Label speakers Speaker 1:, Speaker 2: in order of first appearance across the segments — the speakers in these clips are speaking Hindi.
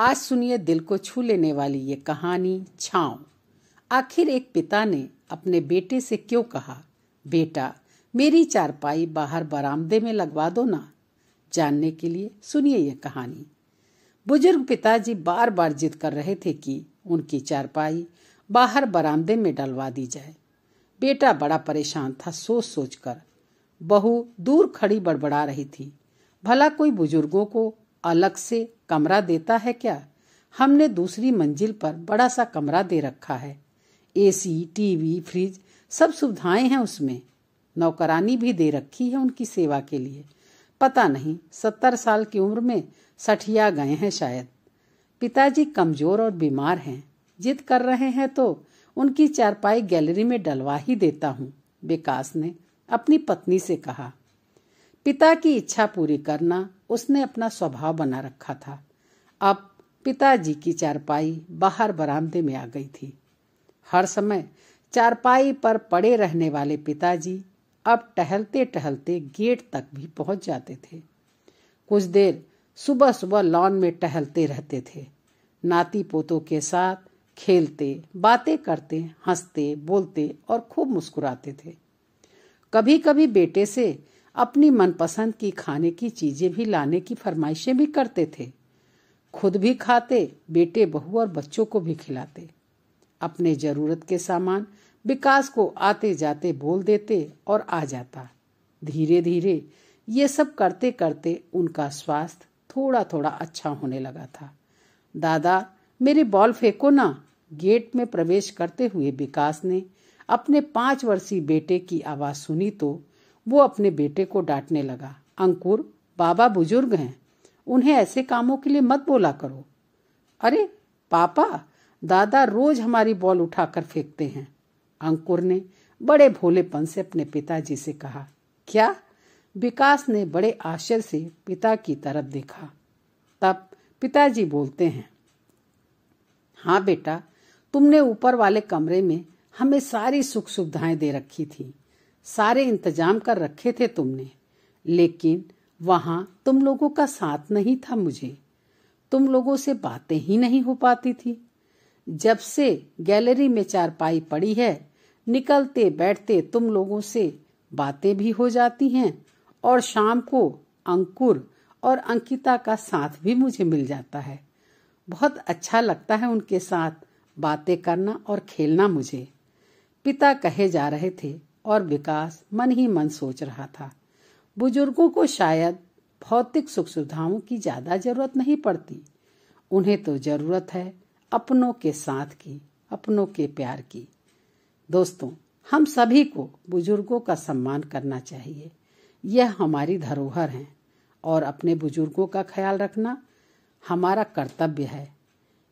Speaker 1: आज सुनिए दिल को छू लेने वाली ये कहानी छाव आखिर एक पिता ने अपने बेटे से क्यों कहा बेटा मेरी चारपाई बाहर बरामदे में लगवा दो ना जानने के लिए सुनिए यह कहानी बुजुर्ग पिताजी बार बार जिद कर रहे थे कि उनकी चारपाई बाहर बरामदे में डलवा दी जाए बेटा बड़ा परेशान था सोच सोच कर बहू दूर खड़ी बड़बड़ा रही थी भला कोई बुजुर्गों को अलग से कमरा देता है क्या हमने दूसरी मंजिल पर बड़ा सा कमरा दे रखा है एसी टीवी फ्रिज सब सुविधाएं हैं उसमें नौकरानी भी दे रखी है उनकी सेवा के लिए पता नहीं सत्तर साल की उम्र में सठिया गए हैं शायद पिताजी कमजोर और बीमार हैं जिद कर रहे हैं तो उनकी चारपाई गैलरी में डलवा ही देता हूँ विकास ने अपनी पत्नी से कहा पिता की इच्छा पूरी करना उसने अपना स्वभाव बना रखा था अब पिताजी की चारपाई बाहर बरामदे में आ गई थी हर समय चारपाई पर पड़े रहने वाले पिताजी अब टहलते टहलते गेट तक भी पहुंच जाते थे कुछ देर सुबह सुबह लॉन में टहलते रहते थे नाती पोतों के साथ खेलते बातें करते हंसते बोलते और खूब मुस्कुराते थे कभी कभी बेटे से अपनी मनपसंद की खाने की चीजें भी लाने की फरमाइशें भी करते थे खुद भी खाते बेटे बहू और बच्चों को भी खिलाते अपने जरूरत के सामान विकास को आते जाते बोल देते और आ जाता धीरे धीरे ये सब करते करते उनका स्वास्थ्य थोड़ा थोड़ा अच्छा होने लगा था दादा मेरे बॉल फेंको ना गेट में प्रवेश करते हुए विकास ने अपने पांच वर्षीय बेटे की आवाज सुनी तो वो अपने बेटे को डांटने लगा अंकुर बाबा बुजुर्ग हैं उन्हें ऐसे कामों के लिए मत बोला करो अरे पापा दादा रोज हमारी बॉल उठाकर फेंकते हैं अंकुर ने बड़े भोलेपन से अपने पिताजी से कहा क्या विकास ने बड़े आश्चर्य से पिता की तरफ देखा तब पिताजी बोलते हैं हाँ बेटा तुमने ऊपर वाले कमरे में हमें सारी सुख सुविधाएं दे रखी थी सारे इंतजाम कर रखे थे तुमने लेकिन वहां तुम लोगों का साथ नहीं था मुझे तुम लोगों से बातें ही नहीं हो पाती थी जब से गैलरी में चारपाई पड़ी है निकलते बैठते तुम लोगों से बातें भी हो जाती हैं और शाम को अंकुर और अंकिता का साथ भी मुझे मिल जाता है बहुत अच्छा लगता है उनके साथ बातें करना और खेलना मुझे पिता कहे जा रहे थे और विकास मन ही मन सोच रहा था बुजुर्गों को शायद भौतिक सुख सुविधाओं की ज्यादा जरूरत नहीं पड़ती उन्हें तो जरूरत है अपनों के साथ की अपनों के प्यार की दोस्तों हम सभी को बुजुर्गों का सम्मान करना चाहिए यह हमारी धरोहर है और अपने बुजुर्गों का ख्याल रखना हमारा कर्तव्य है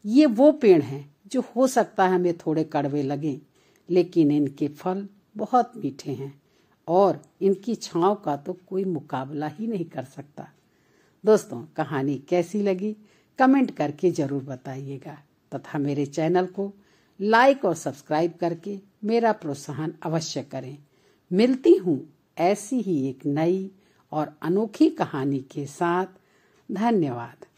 Speaker 1: ये वो पेड़ हैं जो हो सकता है हमें थोड़े कड़वे लगें लेकिन इनके फल बहुत मीठे हैं और इनकी छाव का तो कोई मुकाबला ही नहीं कर सकता दोस्तों कहानी कैसी लगी कमेंट करके जरूर बताइएगा तथा मेरे चैनल को लाइक और सब्सक्राइब करके मेरा प्रोत्साहन अवश्य करें मिलती हूँ ऐसी ही एक नई और अनोखी कहानी के साथ धन्यवाद